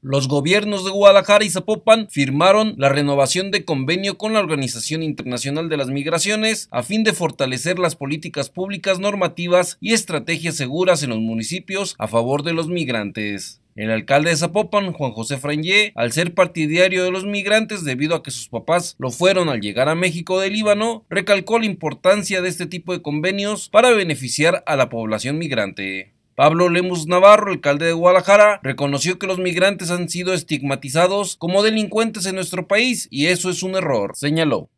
Los gobiernos de Guadalajara y Zapopan firmaron la renovación de convenio con la Organización Internacional de las Migraciones a fin de fortalecer las políticas públicas normativas y estrategias seguras en los municipios a favor de los migrantes. El alcalde de Zapopan, Juan José Frangé, al ser partidario de los migrantes debido a que sus papás lo fueron al llegar a México del Líbano, recalcó la importancia de este tipo de convenios para beneficiar a la población migrante. Pablo Lemus Navarro, alcalde de Guadalajara, reconoció que los migrantes han sido estigmatizados como delincuentes en nuestro país y eso es un error, señaló.